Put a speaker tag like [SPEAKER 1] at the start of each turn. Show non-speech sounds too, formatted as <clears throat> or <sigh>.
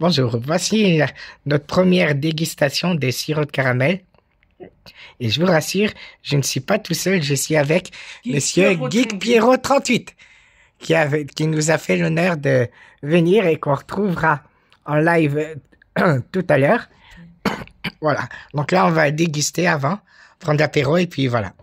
[SPEAKER 1] Bonjour, voici notre première dégustation des sirops de caramel. Et je vous rassure, je ne suis pas tout seul, je suis avec Monsieur Geek Pierrot 38, qui, qui nous a fait l'honneur de venir et qu'on retrouvera en live euh, <clears throat> tout à l'heure. <clears throat> voilà, donc là on va
[SPEAKER 2] déguster avant, prendre l'apéro et puis voilà.